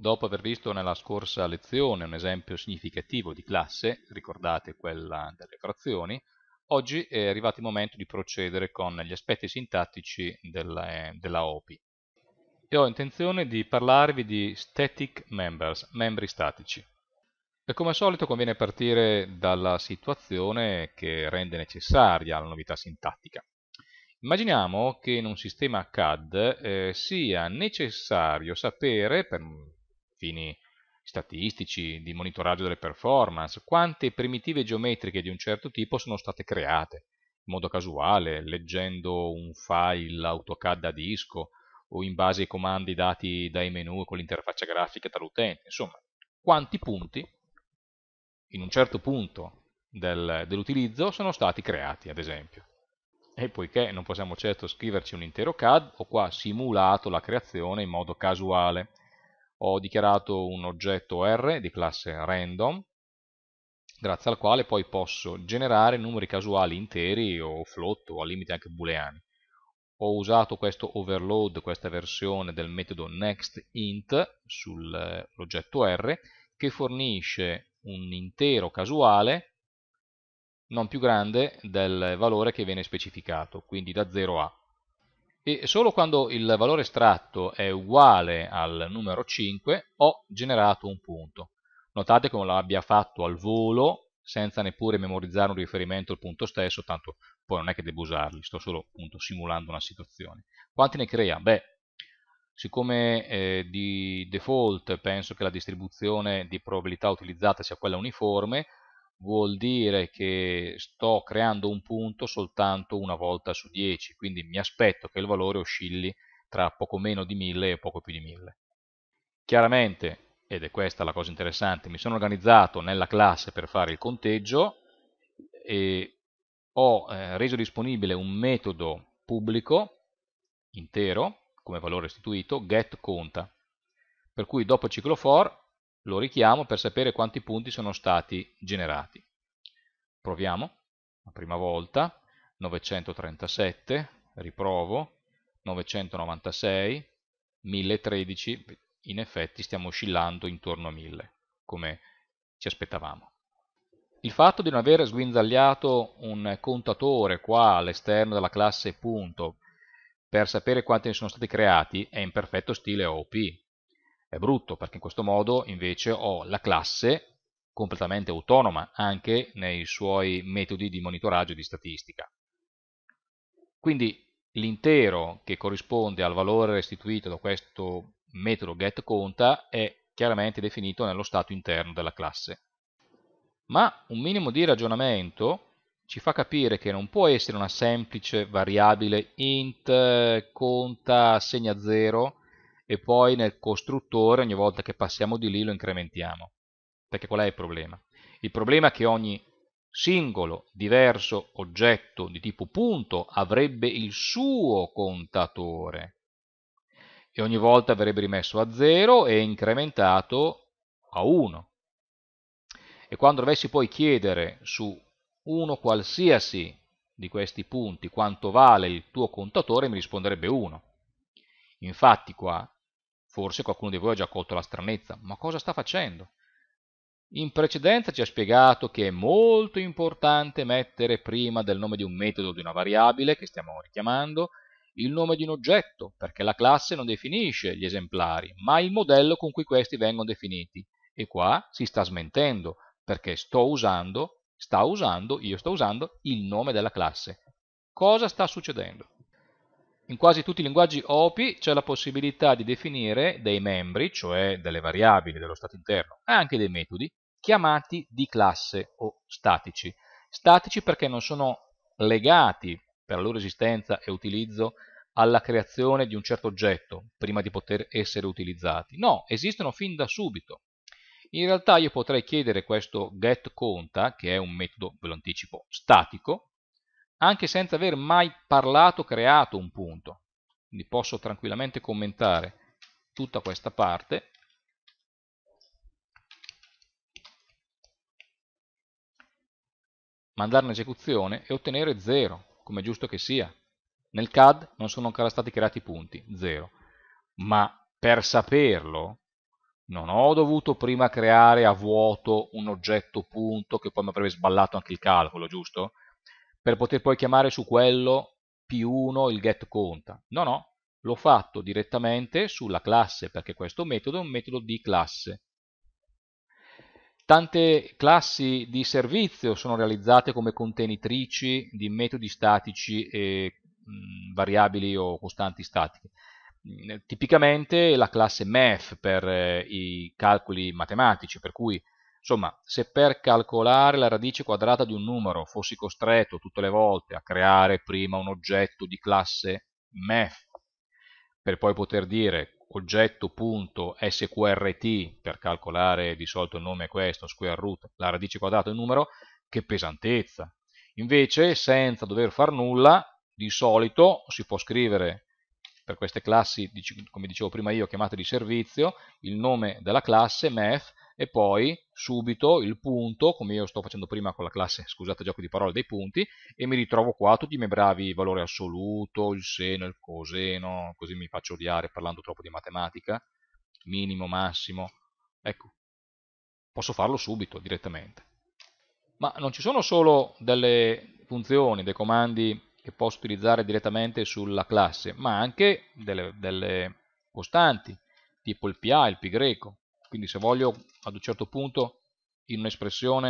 Dopo aver visto nella scorsa lezione un esempio significativo di classe, ricordate quella delle frazioni, oggi è arrivato il momento di procedere con gli aspetti sintattici della, eh, della OPI. E ho intenzione di parlarvi di static members, membri statici. E come al solito conviene partire dalla situazione che rende necessaria la novità sintattica. Immaginiamo che in un sistema CAD eh, sia necessario sapere, per fini statistici, di monitoraggio delle performance, quante primitive geometriche di un certo tipo sono state create, in modo casuale, leggendo un file AutoCAD a disco o in base ai comandi dati dai menu con l'interfaccia grafica tra l'utente, insomma, quanti punti in un certo punto del, dell'utilizzo sono stati creati, ad esempio. E poiché non possiamo certo scriverci un intero CAD, ho qua simulato la creazione in modo casuale ho dichiarato un oggetto R di classe random, grazie al quale poi posso generare numeri casuali interi o float o al limite anche booleani. Ho usato questo overload, questa versione del metodo nextInt sull'oggetto eh, R che fornisce un intero casuale non più grande del valore che viene specificato, quindi da 0 a e solo quando il valore estratto è uguale al numero 5 ho generato un punto. Notate come l'abbia fatto al volo senza neppure memorizzare un riferimento al punto stesso, tanto poi non è che devo usarli, sto solo appunto simulando una situazione. Quanti ne crea? Beh, siccome eh, di default penso che la distribuzione di probabilità utilizzata sia quella uniforme, vuol dire che sto creando un punto soltanto una volta su 10, quindi mi aspetto che il valore oscilli tra poco meno di 1000 e poco più di 1000. Chiaramente, ed è questa la cosa interessante, mi sono organizzato nella classe per fare il conteggio e ho eh, reso disponibile un metodo pubblico intero come valore istituito getConta, per cui dopo il ciclo for lo richiamo per sapere quanti punti sono stati generati. Proviamo, la prima volta, 937, riprovo, 996, 1013, in effetti stiamo oscillando intorno a 1000, come ci aspettavamo. Il fatto di non aver sguinzagliato un contatore qua all'esterno della classe punto per sapere quanti ne sono stati creati è in perfetto stile OP, è brutto perché in questo modo invece ho la classe completamente autonoma anche nei suoi metodi di monitoraggio e di statistica. Quindi l'intero che corrisponde al valore restituito da questo metodo getConta è chiaramente definito nello stato interno della classe. Ma un minimo di ragionamento ci fa capire che non può essere una semplice variabile int conta segna 0 e poi nel costruttore ogni volta che passiamo di lì lo incrementiamo. Perché qual è il problema? Il problema è che ogni singolo diverso oggetto di tipo punto avrebbe il suo contatore e ogni volta verrebbe rimesso a 0 e incrementato a 1. E quando dovessi poi chiedere su uno qualsiasi di questi punti quanto vale il tuo contatore mi risponderebbe 1. Infatti qua Forse qualcuno di voi ha già colto la stranezza, ma cosa sta facendo? In precedenza ci ha spiegato che è molto importante mettere prima del nome di un metodo di una variabile che stiamo richiamando il nome di un oggetto, perché la classe non definisce gli esemplari, ma il modello con cui questi vengono definiti. E qua si sta smentendo, perché sto usando, sta usando, io sto usando il nome della classe. Cosa sta succedendo? In quasi tutti i linguaggi OPI c'è la possibilità di definire dei membri, cioè delle variabili dello stato interno, e anche dei metodi, chiamati di classe o statici. Statici perché non sono legati per la loro esistenza e utilizzo alla creazione di un certo oggetto prima di poter essere utilizzati. No, esistono fin da subito. In realtà io potrei chiedere questo getConta, che è un metodo, ve lo anticipo, statico, anche senza aver mai parlato, creato un punto. Quindi posso tranquillamente commentare tutta questa parte. mandare in esecuzione e ottenere 0, come è giusto che sia. Nel CAD non sono ancora stati creati punti, 0. Ma per saperlo non ho dovuto prima creare a vuoto un oggetto punto che poi mi avrebbe sballato anche il calcolo, giusto? per poter poi chiamare su quello P1 il get conta. No, no, l'ho fatto direttamente sulla classe perché questo metodo è un metodo di classe. Tante classi di servizio sono realizzate come contenitrici di metodi statici e mh, variabili o costanti statiche. tipicamente la classe math per eh, i calcoli matematici, per cui Insomma, se per calcolare la radice quadrata di un numero fossi costretto tutte le volte a creare prima un oggetto di classe MEF, per poi poter dire oggetto.sqrt, per calcolare di solito il nome è questo, square root, la radice quadrata di un numero, che pesantezza. Invece, senza dover far nulla, di solito si può scrivere per queste classi, come dicevo prima io, chiamate di servizio, il nome della classe, math, e poi subito il punto, come io sto facendo prima con la classe, scusate gioco di parole, dei punti, e mi ritrovo qua tutti i miei bravi valori assoluto, il seno, il coseno, così mi faccio odiare parlando troppo di matematica, minimo, massimo, ecco, posso farlo subito, direttamente. Ma non ci sono solo delle funzioni, dei comandi che posso utilizzare direttamente sulla classe, ma anche delle, delle costanti, tipo il PA, il P greco. Quindi se voglio ad un certo punto in un'espressione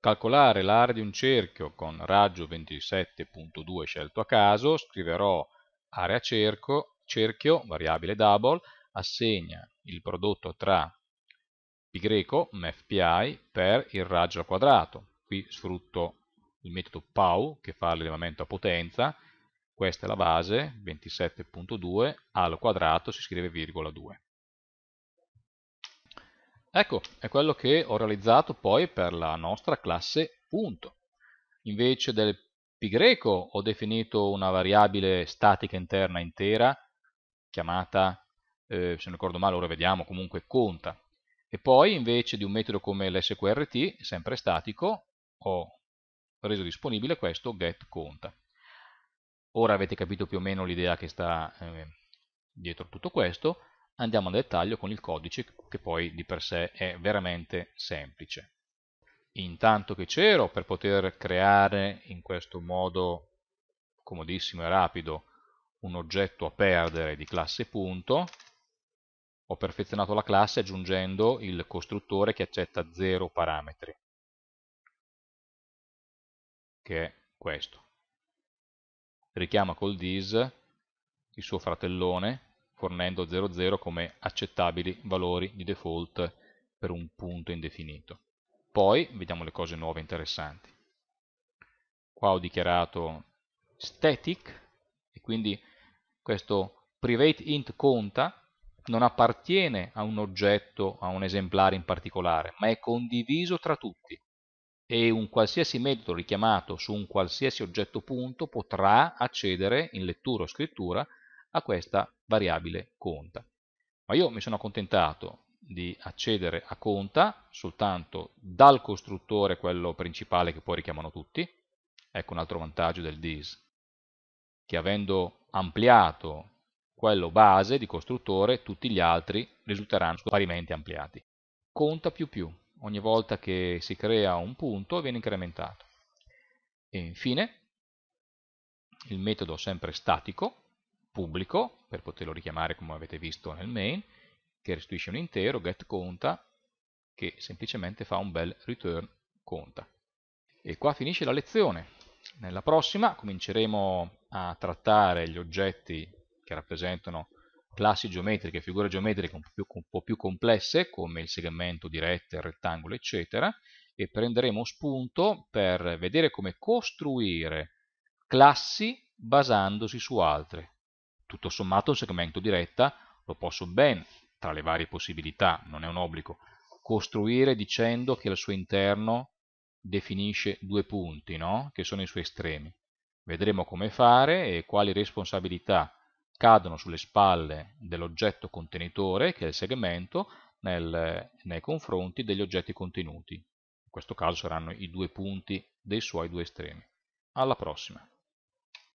calcolare l'area di un cerchio con raggio 27.2 scelto a caso, scriverò area cerco, cerchio, variabile double, assegna il prodotto tra π greco, MFPI, per il raggio al quadrato. Qui sfrutto il metodo PAU che fa l'elevamento a potenza, questa è la base 27.2 al quadrato si scrive virgola 2. Ecco, è quello che ho realizzato poi per la nostra classe punto. Invece del pi greco ho definito una variabile statica interna intera chiamata, eh, se non ricordo male, ora vediamo, comunque conta. E poi invece di un metodo come l'sqrt, sempre statico, ho reso disponibile questo get conta. Ora avete capito più o meno l'idea che sta eh, dietro tutto questo, andiamo a dettaglio con il codice che poi di per sé è veramente semplice. Intanto che c'ero, per poter creare in questo modo comodissimo e rapido un oggetto a perdere di classe punto, ho perfezionato la classe aggiungendo il costruttore che accetta 0 parametri che è questo. Richiama col dis il suo fratellone fornendo 00 come accettabili valori di default per un punto indefinito. Poi vediamo le cose nuove interessanti. Qua ho dichiarato static e quindi questo private int conta non appartiene a un oggetto, a un esemplare in particolare, ma è condiviso tra tutti e un qualsiasi metodo richiamato su un qualsiasi oggetto punto potrà accedere in lettura o scrittura a questa variabile conta. Ma io mi sono accontentato di accedere a conta soltanto dal costruttore, quello principale che poi richiamano tutti. Ecco un altro vantaggio del dis, che avendo ampliato quello base di costruttore, tutti gli altri risulteranno parimenti ampliati. Conta più più ogni volta che si crea un punto viene incrementato. E infine il metodo sempre statico, pubblico, per poterlo richiamare come avete visto nel main, che restituisce un intero, getConta, che semplicemente fa un bel return conta. E qua finisce la lezione. Nella prossima cominceremo a trattare gli oggetti che rappresentano classi geometriche, figure geometriche un po, più, un po' più complesse come il segmento dirette, il rettangolo eccetera e prenderemo spunto per vedere come costruire classi basandosi su altre. Tutto sommato un segmento di retta lo posso ben, tra le varie possibilità, non è un obbligo, costruire dicendo che al suo interno definisce due punti, no? che sono i suoi estremi. Vedremo come fare e quali responsabilità cadono sulle spalle dell'oggetto contenitore, che è il segmento, nel, nei confronti degli oggetti contenuti. In questo caso saranno i due punti dei suoi due estremi. Alla prossima!